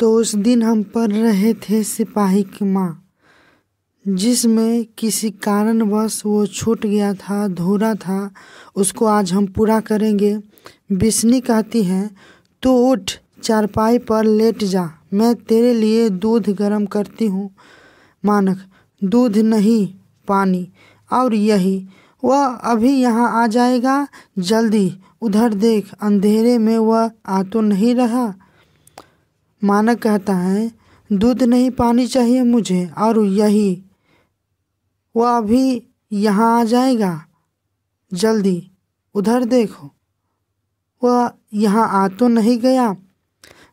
तो उस दिन हम पढ़ रहे थे सिपाही की माँ जिसमें किसी कारणवश वो छूट गया था धूरा था उसको आज हम पूरा करेंगे बिस्नी कहती है तो उठ चारपाई पर लेट जा मैं तेरे लिए दूध गर्म करती हूँ मानक दूध नहीं पानी और यही वह अभी यहाँ आ जाएगा जल्दी उधर देख अंधेरे में वह आ तो नहीं रहा मानक कहता है दूध नहीं पानी चाहिए मुझे और यही वह अभी यहाँ आ जाएगा जल्दी उधर देखो वह यहाँ आ तो नहीं गया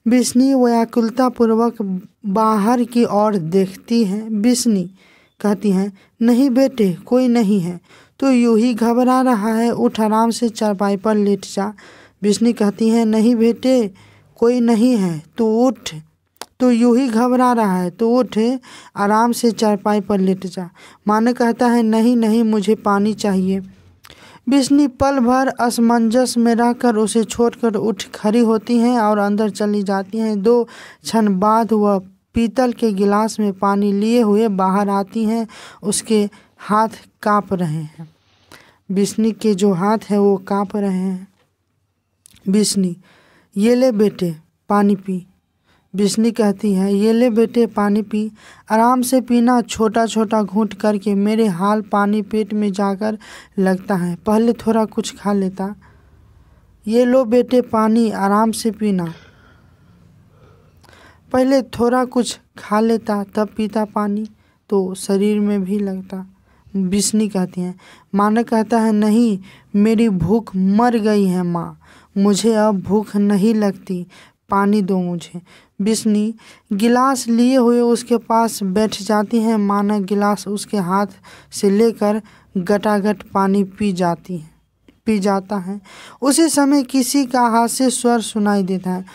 बिस्नी व्याकुलतापूर्वक बाहर की ओर देखती है बिस्नी कहती हैं नहीं बेटे कोई नहीं है तो यू ही घबरा रहा है उठ आराम से चारपाई पर लेट जा बिस्नी कहती हैं नहीं बेटे कोई नहीं है तू उठ तो यूँ ही घबरा रहा है तो उठ आराम से चारपाई पर लेट जा माने कहता है नहीं नहीं मुझे पानी चाहिए बिस्नी पल भर असमंजस में रहकर उसे छोड़कर उठ खड़ी होती हैं और अंदर चली जाती हैं दो क्षण बाद वह पीतल के गिलास में पानी लिए हुए बाहर आती हैं उसके हाथ काँप रहे हैं बिस्नी के जो हाथ है वो काँप रहे हैं बिस्नी ये ले बेटे पानी पी बिश्नी कहती है ये ले बेटे पानी पी आराम से पीना छोटा छोटा घूट करके मेरे हाल पानी पेट में जाकर लगता है पहले थोड़ा कुछ खा लेता ये लो बेटे पानी आराम से पीना पहले थोड़ा कुछ खा लेता तब पीता पानी तो शरीर में भी लगता विष्णु कहती हैं मानक कहता है नहीं मेरी भूख मर गई है माँ मुझे अब भूख नहीं लगती पानी दो मुझे बिस्नी गिलास लिए हुए उसके पास बैठ जाती हैं मानक गिलास उसके हाथ से लेकर गटागट पानी पी जाती है पी जाता है उसी समय किसी का हास्य स्वर सुनाई देता है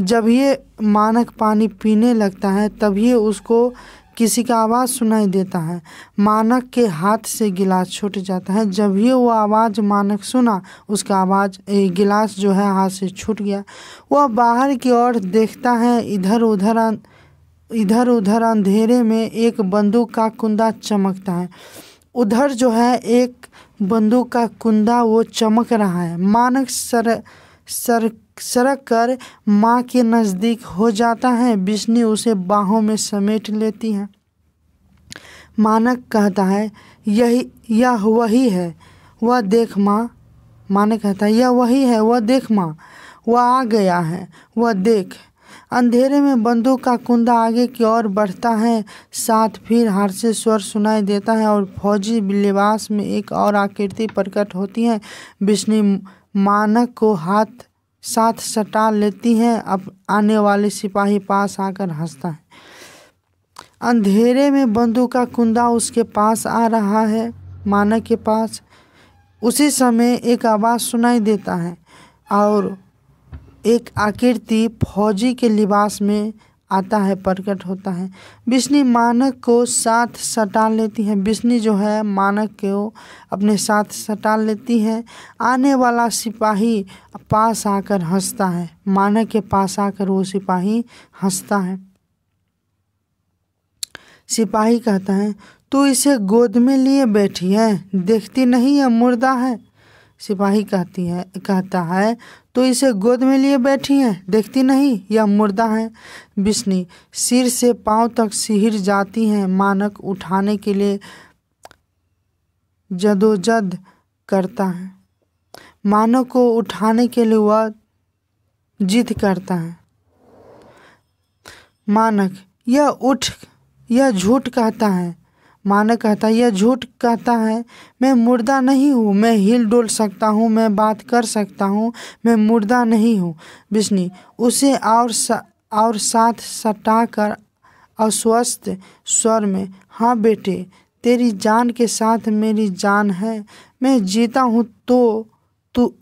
जब ये मानक पानी पीने लगता है तब ये उसको किसी का आवाज़ सुनाई देता है मानक के हाथ से गिलास छूट जाता है जब ही वो आवाज़ मानक सुना उसका आवाज़ गिलास जो है हाथ से छूट गया वह बाहर की ओर देखता है इधर उधर अं, इधर उधर अंधेरे में एक बंदूक का कुंदा चमकता है उधर जो है एक बंदूक का कुंदा वो चमक रहा है मानक सर सर सरक कर माँ के नज़दीक हो जाता है विष्णु उसे बाहों में समेट लेती हैं मानक कहता है यही यह वही है वह देख माँ मानक कहता है यह वही है वह देख माँ वह आ गया है वह देख अंधेरे में बंदूक का कुंदा आगे की ओर बढ़ता है साथ फिर हारसे स्वर सुनाई देता है और फौजी लिबास में एक और आकृति प्रकट होती है विष्णु मानक को हाथ साथ सटा लेती हैं अब आने वाले सिपाही पास आकर हंसता है अंधेरे में बंदूक का कुंदा उसके पास आ रहा है माना के पास उसी समय एक आवाज़ सुनाई देता है और एक आकृति फौजी के लिबास में आता है प्रकट होता है विष्णु मानक को साथ सटाल लेती है विष्णु जो है मानक को अपने साथ सटाल लेती है आने वाला सिपाही पास आकर हंसता है मानक के पास आकर वो सिपाही हंसता है सिपाही कहता है तू इसे गोद में लिए बैठी है देखती नहीं है मुर्दा है सिपाही कहती है कहता है तो इसे गोद में लिए बैठी हैं देखती नहीं यह मुर्दा है बिस्नी सिर से पांव तक सिहिर जाती हैं मानक उठाने के लिए जदोजद करता है मानव को उठाने के लिए वह जिद करता है मानक यह उठ यह झूठ कहता है माना कहता है यह झूठ कहता है मैं मुर्दा नहीं हूँ मैं हिल डोल सकता हूँ मैं बात कर सकता हूँ मैं मुर्दा नहीं हूँ विष्णु उसे और सा, और साथ सटा कर अस्वस्थ स्वर में हाँ बेटे तेरी जान के साथ मेरी जान है मैं जीता हूँ तो तू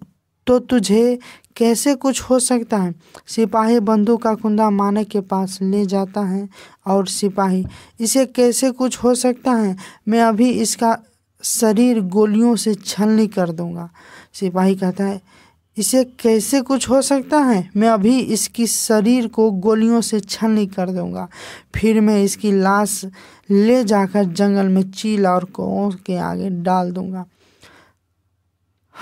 तो तुझे कैसे कुछ हो सकता है सिपाही बंदूक का कुंदा माने के पास ले जाता है और सिपाही इसे कैसे कुछ हो सकता है मैं अभी इसका शरीर गोलियों से छलनी कर दूंगा सिपाही कहता है इसे कैसे कुछ हो सकता है मैं अभी इसकी शरीर को गोलियों से छलनी कर दूंगा फिर मैं इसकी लाश ले जाकर जंगल में चील और कौ के आगे डाल दूंगा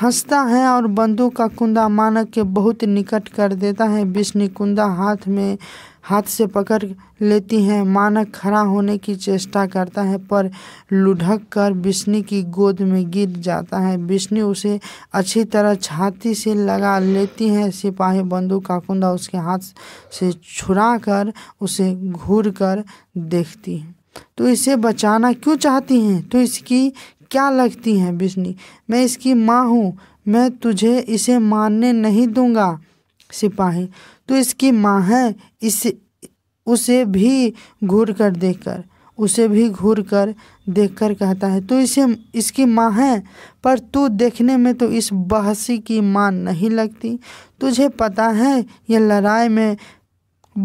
हंसता है और बंदूक का कुंदा मानक के बहुत निकट कर देता है विष्णु कुंदा हाथ में हाथ से पकड़ लेती हैं मानक खड़ा होने की चेष्टा करता है पर लुढ़क कर विष्णु की गोद में गिर जाता है विष्णु उसे अच्छी तरह छाती से लगा लेती हैं सिपाही बंदूक का कुंदा उसके हाथ से छुड़ा कर उसे घूर कर देखती है तो इसे बचाना क्यों चाहती हैं तो इसकी क्या लगती हैं विष्णु मैं इसकी माँ हूँ मैं तुझे इसे मानने नहीं दूंगा सिपाही तो इसकी माँ है इस उसे भी घूर कर देख कर उसे भी घूर कर देख कर कहता है तो इसे इसकी माँ है पर तू देखने में तो इस बहसी की माँ नहीं लगती तुझे पता है यह लड़ाई में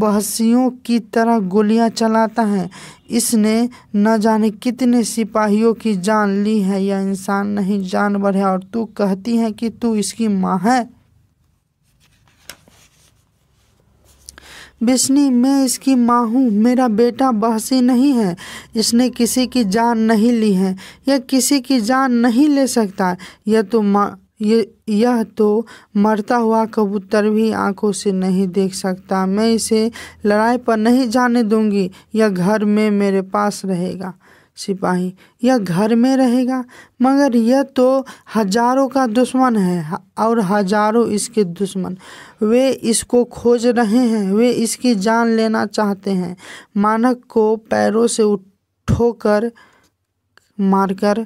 बहसियों की तरह गोलियाँ चलाता है इसने न जाने कितने सिपाहियों की जान ली है यह इंसान नहीं जानवर है और तू कहती है कि तू इसकी माँ है बिश्नी मैं इसकी माँ हूँ मेरा बेटा बहसी नहीं है इसने किसी की जान नहीं ली है यह किसी की जान नहीं ले सकता यह तो माँ यह तो मरता हुआ कबूतर भी आंखों से नहीं देख सकता मैं इसे लड़ाई पर नहीं जाने दूंगी यह घर में मेरे पास रहेगा सिपाही यह घर में रहेगा मगर यह तो हजारों का दुश्मन है और हजारों इसके दुश्मन वे इसको खोज रहे हैं वे इसकी जान लेना चाहते हैं मानक को पैरों से उठोकर मारकर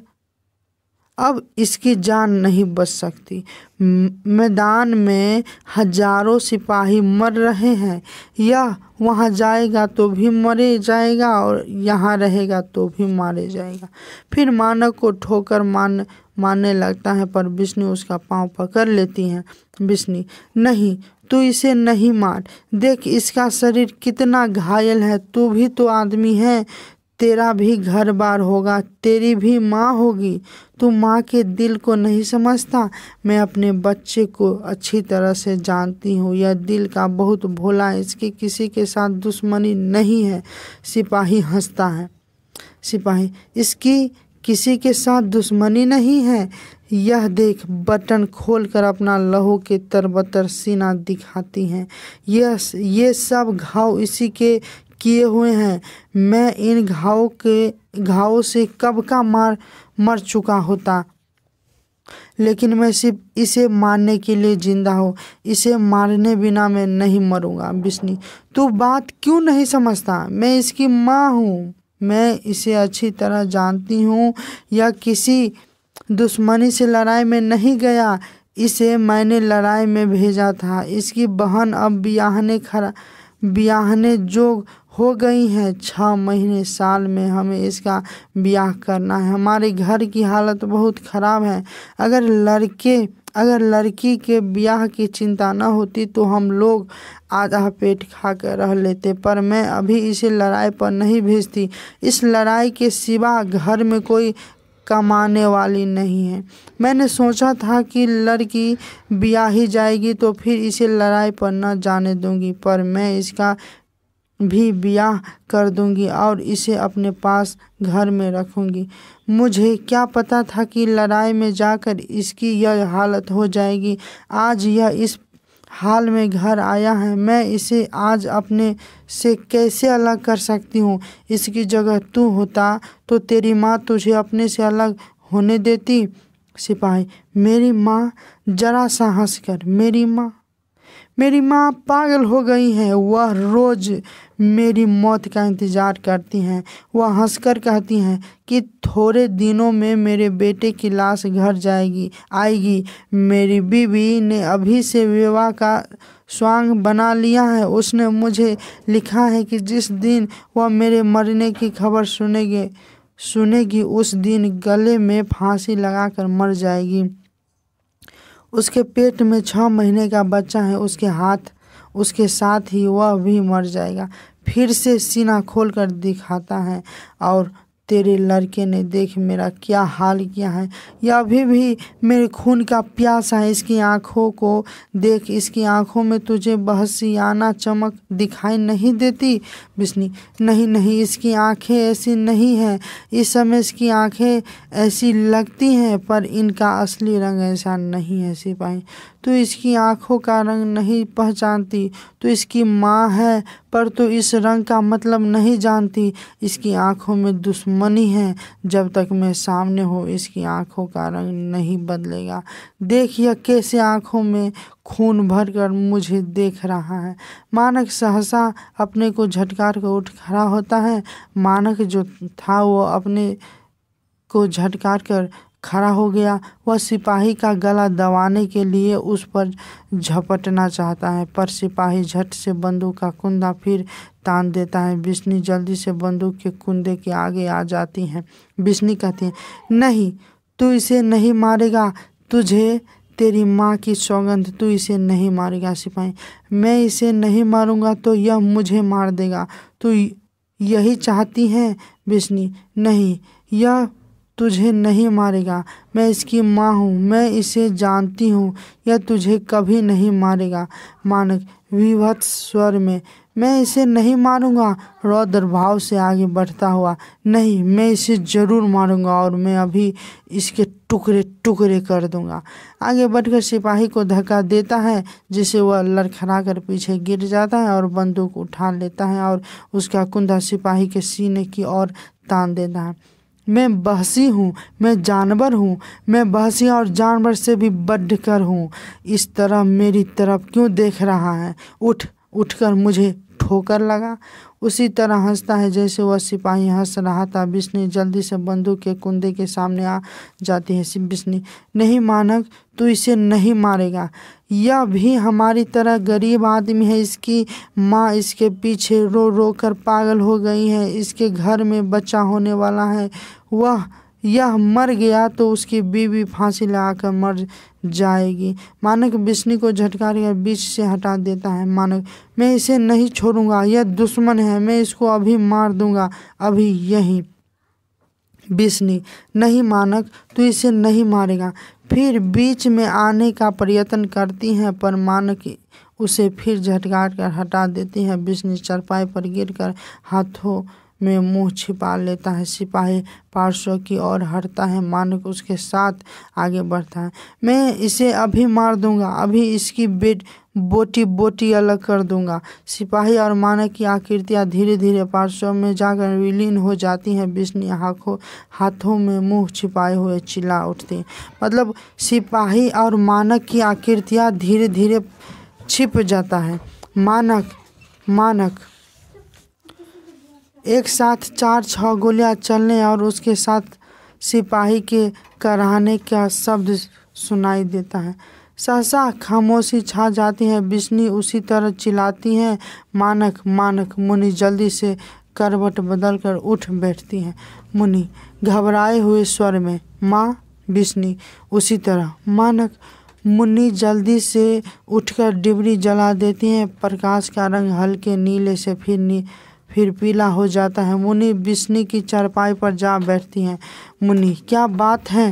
अब इसकी जान नहीं बच सकती मैदान में हजारों सिपाही मर रहे हैं यह वहाँ जाएगा तो भी मरे जाएगा और यहाँ रहेगा तो भी मारे जाएगा फिर मानव को ठोकर मान मानने लगता है पर विष्णु उसका पांव पकड़ लेती हैं विष्णु नहीं तू इसे नहीं मार देख इसका शरीर कितना घायल है तू भी तो आदमी है तेरा भी घर बार होगा तेरी भी माँ होगी तू माँ के दिल को नहीं समझता मैं अपने बच्चे को अच्छी तरह से जानती हूँ यह दिल का बहुत भोला है इसकी किसी के साथ दुश्मनी नहीं है सिपाही हंसता है सिपाही इसकी किसी के साथ दुश्मनी नहीं है यह देख बटन खोलकर अपना लहू के तरबतर सीना दिखाती हैं यह ये सब घाव इसी के किए हुए हैं मैं इन घाव के घावों से कब का मार मर चुका होता लेकिन मैं सिर्फ इसे मारने के लिए ज़िंदा हूँ इसे मारने बिना मैं नहीं मरूंगा विष्णु तू बात क्यों नहीं समझता मैं इसकी माँ हूँ मैं इसे अच्छी तरह जानती हूँ या किसी दुश्मनी से लड़ाई में नहीं गया इसे मैंने लड़ाई में भेजा था इसकी बहन अब ब्याहने खरा बियाहने जोग हो गई हैं छः महीने साल में हमें इसका ब्याह करना है हमारे घर की हालत बहुत ख़राब है अगर लड़के अगर लड़की के ब्याह की चिंता न होती तो हम लोग आधा पेट खा कर रह लेते पर मैं अभी इसे लड़ाई पर नहीं भेजती इस लड़ाई के सिवा घर में कोई कमाने वाली नहीं है मैंने सोचा था कि लड़की ब्याह ही जाएगी तो फिर इसे लड़ाई पर न जाने दूंगी पर मैं इसका भी ब्याह कर दूंगी और इसे अपने पास घर में रखूंगी मुझे क्या पता था कि लड़ाई में जाकर इसकी यह हालत हो जाएगी आज यह इस हाल में घर आया है मैं इसे आज अपने से कैसे अलग कर सकती हूँ इसकी जगह तू होता तो तेरी माँ तुझे अपने से अलग होने देती सिपाही मेरी माँ जरा सा हंस कर मेरी माँ मेरी माँ पागल हो गई हैं वह रोज़ मेरी मौत का इंतज़ार करती हैं वह हंसकर कहती हैं कि थोड़े दिनों में मेरे बेटे की लाश घर जाएगी आएगी मेरी बीवी ने अभी से विवाह का स्वांग बना लिया है उसने मुझे लिखा है कि जिस दिन वह मेरे मरने की खबर सुनेगी सुनेगी उस दिन गले में फांसी लगाकर मर जाएगी उसके पेट में छः महीने का बच्चा है उसके हाथ उसके साथ ही वह भी मर जाएगा फिर से सीना खोल कर दिखाता है और तेरे लड़के ने देख मेरा क्या हाल किया है या अभी भी मेरे खून का प्यास है इसकी आँखों को देख इसकी आँखों में तुझे बहसियाना चमक दिखाई नहीं देती बिस्नी नहीं नहीं इसकी आँखें ऐसी नहीं हैं इस समय इसकी आँखें ऐसी लगती हैं पर इनका असली रंग ऐसा नहीं है सिपाही तो इसकी आँखों का रंग नहीं पहचानती तो इसकी माँ है पर तो इस रंग का मतलब नहीं जानती इसकी आँखों में दुश्मन मनी है जब तक मैं सामने हो इसकी आंखों का रंग नहीं बदलेगा देखिए कैसे आंखों में खून भर कर मुझे देख रहा है मानक सहसा अपने को झटकार कर उठ खड़ा होता है मानक जो था वो अपने को झटकार कर खड़ा हो गया वह सिपाही का गला दबाने के लिए उस पर झपटना चाहता है पर सिपाही झट से बंदूक का कुंदा फिर तान देता है बिस्नी जल्दी से बंदूक के कुंदे के आगे आ जाती हैं बिस्नी कहती है नहीं तू इसे नहीं मारेगा तुझे तेरी माँ की सौगंध तू इसे नहीं मारेगा सिपाही मैं इसे नहीं मारूंगा तो यह मुझे मार देगा तू यही चाहती हैं बिस्नी नहीं यह तुझे नहीं मारेगा मैं इसकी माँ हूँ मैं इसे जानती हूँ यह तुझे कभी नहीं मारेगा मानक विभत स्वर में मैं इसे नहीं मारूंगा रौद्र भाव से आगे बढ़ता हुआ नहीं मैं इसे ज़रूर मारूंगा और मैं अभी इसके टुकड़े टुकड़े कर दूंगा आगे बढ़कर सिपाही को धक्का देता है जिसे वह लड़खड़ा कर पीछे गिर जाता है और बंदूक उठा लेता है और उसका कुंधा सिपाही के सीने की ओर तान देता है मैं बहसी हूँ मैं जानवर हूँ मैं बहसी और जानवर से भी बढ़कर हूँ इस तरह मेरी तरफ क्यों देख रहा है उठ उठकर मुझे ठोकर लगा उसी तरह हंसता है जैसे वह सिपाही हंस रहा था बिस्नी जल्दी से बंदूक के कुंदे के सामने आ जाती है बिस्नी नहीं मानक तू इसे नहीं मारेगा यह भी हमारी तरह गरीब आदमी है इसकी माँ इसके पीछे रो रो कर पागल हो गई है इसके घर में बच्चा होने वाला है वह यह मर गया तो उसकी बीवी फांसी लगाकर मर जाएगी मानक विष्णु को झटकार कर बीच से हटा देता है मानक मैं इसे नहीं छोड़ूंगा यह दुश्मन है मैं इसको अभी मार दूंगा अभी यही विष्णु नहीं मानक तू इसे नहीं मारेगा फिर बीच में आने का प्रयत्न करती हैं पर मानक उसे फिर झटकार कर हटा देती हैं विष्णु चरपाई पर गिरकर हाथों में मुंह छिपा लेता है सिपाही पार्श्व की ओर हटता है मानक उसके साथ आगे बढ़ता है मैं इसे अभी मार दूंगा अभी इसकी बेट बोटी बोटी अलग कर दूंगा सिपाही और मानक की आकृतियाँ धीरे धीरे पार्श्व में जाकर विलीन हो जाती हैं बिस्नी आँखों हाथों में मुंह छिपाए हुए चिल्ला उठती मतलब सिपाही और मानक की आकृतियाँ धीरे धीरे छिप जाता है मानक मानक एक साथ चार छः गोलियां चलने और उसके साथ सिपाही के कराहने का शब्द सुनाई देता है सहसा खामोशी छा जाती है बिस्नी उसी तरह चिल्लाती हैं मानक मानक मुनि जल्दी से करवट बदल कर उठ बैठती हैं मुनि घबराए हुए स्वर में माँ बिस्नी उसी तरह मानक मुनि जल्दी से उठकर डिबरी जला देती हैं प्रकाश का रंग हल्के नीले से फिर नी, फिर पीला हो जाता है मुनि विष्णु की चारपाई पर जा बैठती हैं मुनि क्या बात है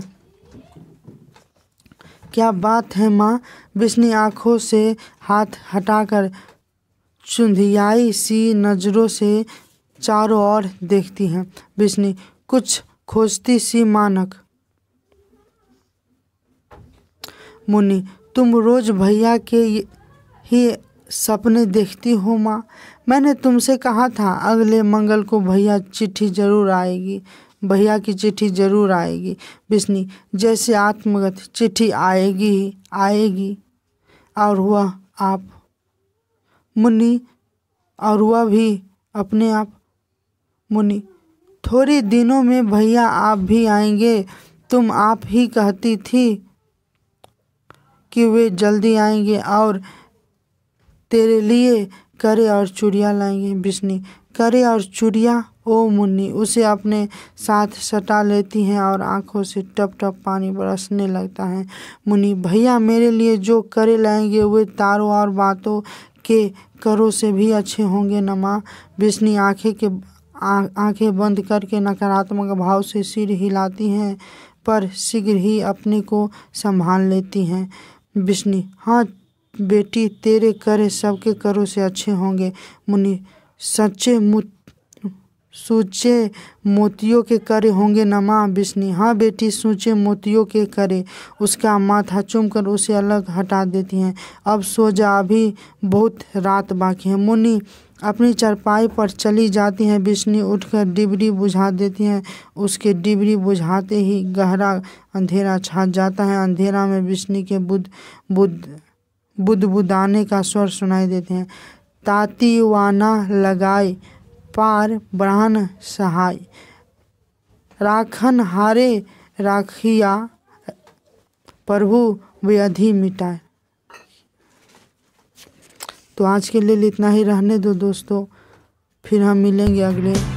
क्या बात है माँ विष्णु आँखों से हाथ हटाकर चुंधियाई सी नज़रों से चारों ओर देखती हैं विष्णु कुछ खोजती सी मानक मुनि तुम रोज भैया के ही सपने देखती हो माँ मैंने तुमसे कहा था अगले मंगल को भैया चिट्ठी जरूर आएगी भैया की चिट्ठी जरूर आएगी बिस्नी जैसे आत्मगत चिट्ठी आएगी ही आएगी और वह आप मुन्नी और वह भी अपने आप मुन्नी थोड़े दिनों में भैया आप भी आएंगे तुम आप ही कहती थी कि वे जल्दी आएंगे और तेरे लिए करे और चुड़िया लाएंगे बिजनी करे और चूड़िया ओ मुन्नी उसे अपने साथ सटा लेती हैं और आंखों से टप टप पानी बरसने लगता है मुन्नी भैया मेरे लिए जो करे लाएंगे वे तारों और बातों के करों से भी अच्छे होंगे न माँ बिजनी आंखें के आंखें बंद करके नकारात्मक भाव से सिर हिलाती हैं पर शीघ्र ही अपने को संभाल लेती हैं बिजनी हाँ बेटी तेरे करे सबके करो से अच्छे होंगे मुनि सच्चे मुत सूचे मोतियों के करे होंगे नमा बिस्नी हाँ बेटी सूचे मोतियों के करे उसका माथा चूम कर उसे अलग हटा देती हैं अब सो जा अभी बहुत रात बाकी है मुनि अपनी चरपाई पर चली जाती हैं बिस्नी उठकर डिबरी बुझा देती हैं उसके डिबरी बुझाते ही गहरा अंधेरा छा जाता है अंधेरा में बिस्नी के बुद्ध बुद्ध बुदबुदाने का स्वर सुनाई देते हैं तातीवाना लगाए पार ब्रहण सहाय राखन हारे राखिया प्रभु व्यधि मिटाए तो आज के लिए इतना ही रहने दो दोस्तों फिर हम मिलेंगे अगले